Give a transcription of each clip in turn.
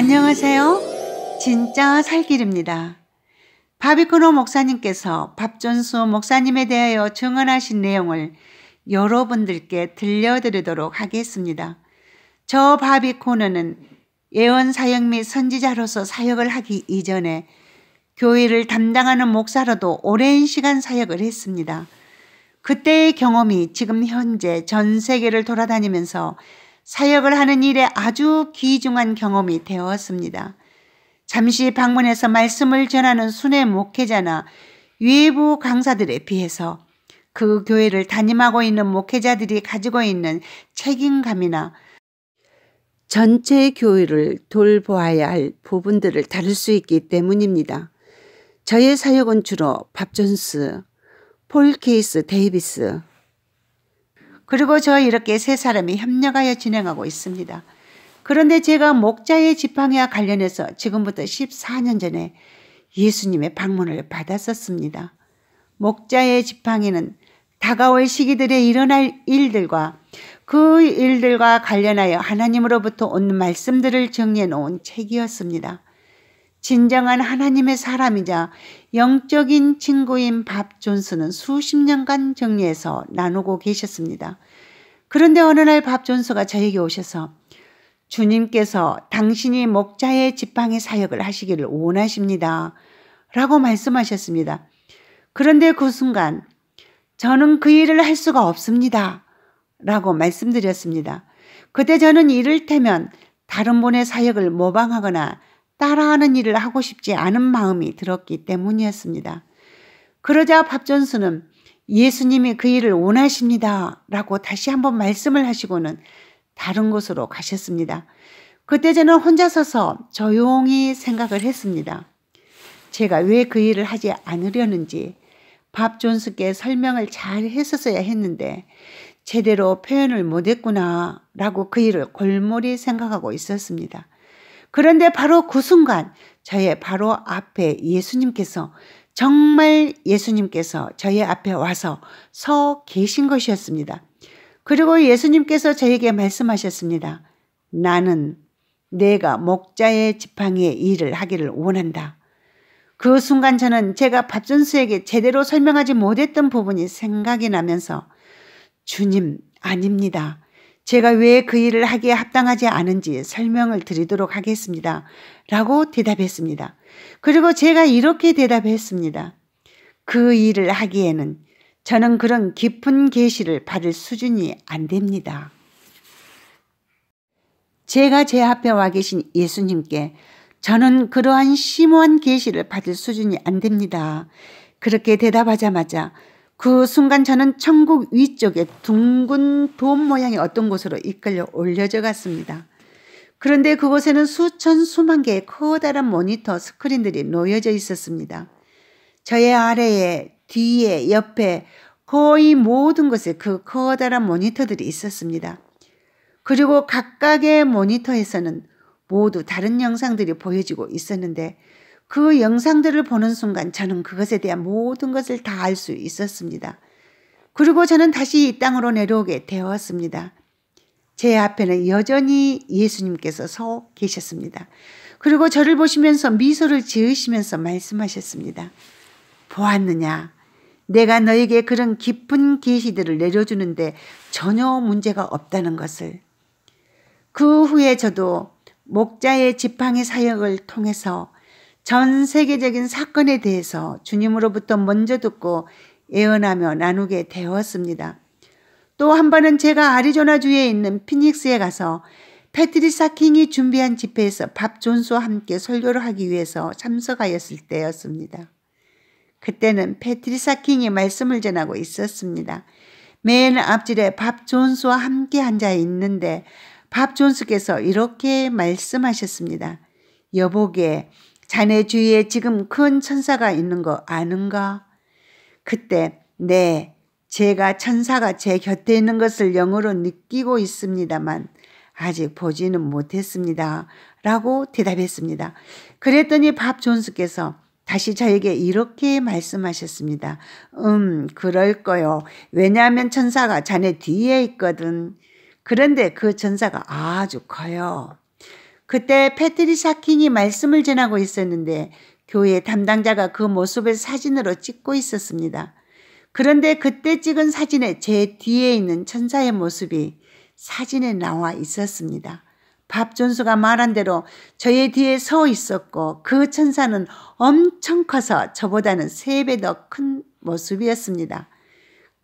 안녕하세요. 진짜 살길입니다. 바비코노 목사님께서 밥존수 목사님에 대하여 증언하신 내용을 여러분들께 들려드리도록 하겠습니다. 저 바비코노는 예언 사역 및 선지자로서 사역을 하기 이전에 교회를 담당하는 목사로도 오랜 시간 사역을 했습니다. 그때의 경험이 지금 현재 전 세계를 돌아다니면서 사역을 하는 일에 아주 귀중한 경험이 되었습니다. 잠시 방문해서 말씀을 전하는 순회 목회자나 외부 강사들에 비해서 그 교회를 담임하고 있는 목회자들이 가지고 있는 책임감이나 전체 교회를 돌보아야 할 부분들을 다룰 수 있기 때문입니다. 저의 사역은 주로 밥존스, 폴케이스 데이비스, 그리고 저 이렇게 세 사람이 협력하여 진행하고 있습니다. 그런데 제가 목자의 지팡이와 관련해서 지금부터 14년 전에 예수님의 방문을 받았었습니다. 목자의 지팡이는 다가올 시기들에 일어날 일들과 그 일들과 관련하여 하나님으로부터 온 말씀들을 정리해 놓은 책이었습니다. 진정한 하나님의 사람이자 영적인 친구인 밥 존스는 수십 년간 정리해서 나누고 계셨습니다. 그런데 어느 날 밥 존스가 저에게 오셔서 주님께서 당신이 목자의 지팡이 사역을 하시기를 원하십니다. 라고 말씀하셨습니다. 그런데 그 순간 저는 그 일을 할 수가 없습니다. 라고 말씀드렸습니다. 그때 저는 이를테면 다른 분의 사역을 모방하거나 따라하는 일을 하고 싶지 않은 마음이 들었기 때문이었습니다. 그러자 밥존스는 예수님이 그 일을 원하십니다. 라고 다시 한번 말씀을 하시고는 다른 곳으로 가셨습니다. 그때 저는 혼자 서서 조용히 생각을 했습니다. 제가 왜 그 일을 하지 않으려는지 밥 존스께 설명을 잘 했었어야 했는데 제대로 표현을 못했구나 라고 그 일을 골몰이 생각하고 있었습니다. 그런데 바로 그 순간 저의 바로 앞에 예수님께서 정말 예수님께서 저의 앞에 와서 서 계신 것이었습니다. 그리고 예수님께서 저에게 말씀하셨습니다. 나는 내가 목자의 지팡이에 일을 하기를 원한다. 그 순간 저는 제가 밥준수에게 제대로 설명하지 못했던 부분이 생각이 나면서 주님 아닙니다. 제가 왜 그 일을 하기에 합당하지 않은지 설명을 드리도록 하겠습니다. 라고 대답했습니다. 그리고 제가 이렇게 대답했습니다. 그 일을 하기에는 저는 그런 깊은 계시를 받을 수준이 안 됩니다. 제가 제 앞에 와 계신 예수님께 저는 그러한 심오한 계시를 받을 수준이 안 됩니다. 그렇게 대답하자마자 그 순간 저는 천국 위쪽에 둥근 돔 모양의 어떤 곳으로 이끌려 올려져 갔습니다. 그런데 그곳에는 수천 수만 개의 커다란 모니터 스크린들이 놓여져 있었습니다. 저의 아래에 뒤에 옆에 거의 모든 곳에 그 커다란 모니터들이 있었습니다. 그리고 각각의 모니터에서는 모두 다른 영상들이 보여지고 있었는데 그 영상들을 보는 순간 저는 그것에 대한 모든 것을 다 알 수 있었습니다. 그리고 저는 다시 이 땅으로 내려오게 되었습니다. 제 앞에는 여전히 예수님께서 서 계셨습니다. 그리고 저를 보시면서 미소를 지으시면서 말씀하셨습니다. 보았느냐? 내가 너에게 그런 깊은 계시들을 내려주는데 전혀 문제가 없다는 것을. 그 후에 저도 목자의 지팡이 사역을 통해서 전 세계적인 사건에 대해서 주님으로부터 먼저 듣고 예언하며 나누게 되었습니다. 또 한 번은 제가 아리조나주에 있는 피닉스에 가서 패트리사 킹이 준비한 집회에서 밥 존스와 함께 설교를 하기 위해서 참석하였을 때였습니다. 그때는 패트리사 킹이 말씀을 전하고 있었습니다. 맨 앞질에 밥 존스와 함께 앉아 있는데 밥 존스께서 이렇게 말씀하셨습니다. 여보게 자네 주위에 지금 큰 천사가 있는 거 아는가? 그때 네, 제가 천사가 제 곁에 있는 것을 영어로 느끼고 있습니다만 아직 보지는 못했습니다. 라고 대답했습니다. 그랬더니 밥 존스께서 다시 저에게 이렇게 말씀하셨습니다. 음, 그럴 거요. 왜냐하면 천사가 자네 뒤에 있거든. 그런데 그 천사가 아주 커요. 그때 패트리 사킹이 말씀을 전하고 있었는데 교회 담당자가 그 모습을 사진으로 찍고 있었습니다. 그런데 그때 찍은 사진에 제 뒤에 있는 천사의 모습이 사진에 나와 있었습니다. 밥 존수가 말한 대로 저의 뒤에 서 있었고 그 천사는 엄청 커서 저보다는 세 배 더 큰 모습이었습니다.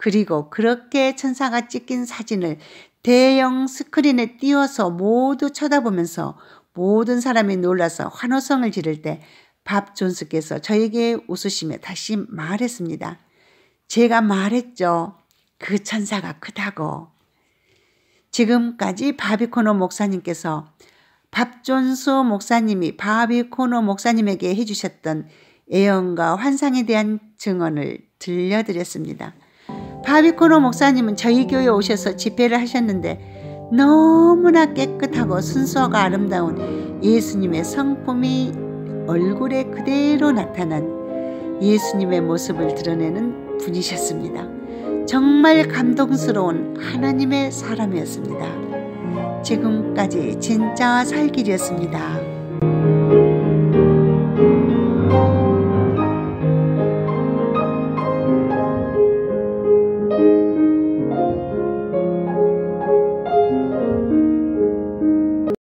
그리고 그렇게 천사가 찍힌 사진을 대형 스크린에 띄워서 모두 쳐다보면서 모든 사람이 놀라서 환호성을 지를 때 밥 존스께서 저에게 웃으시며 다시 말했습니다. 제가 말했죠. 그 천사가 크다고. 지금까지 바비코노 목사님께서 밥존스 목사님이 바비코노 목사님에게 해주셨던 애연과 환상에 대한 증언을 들려드렸습니다. 하비코노 목사님은 저희 교회 오셔서 집회를 하셨는데 너무나 깨끗하고 순수하고 아름다운 예수님의 성품이 얼굴에 그대로 나타난 예수님의 모습을 드러내는 분이셨습니다. 정말 감동스러운 하나님의 사람이었습니다. 지금까지 진짜 살길이었습니다.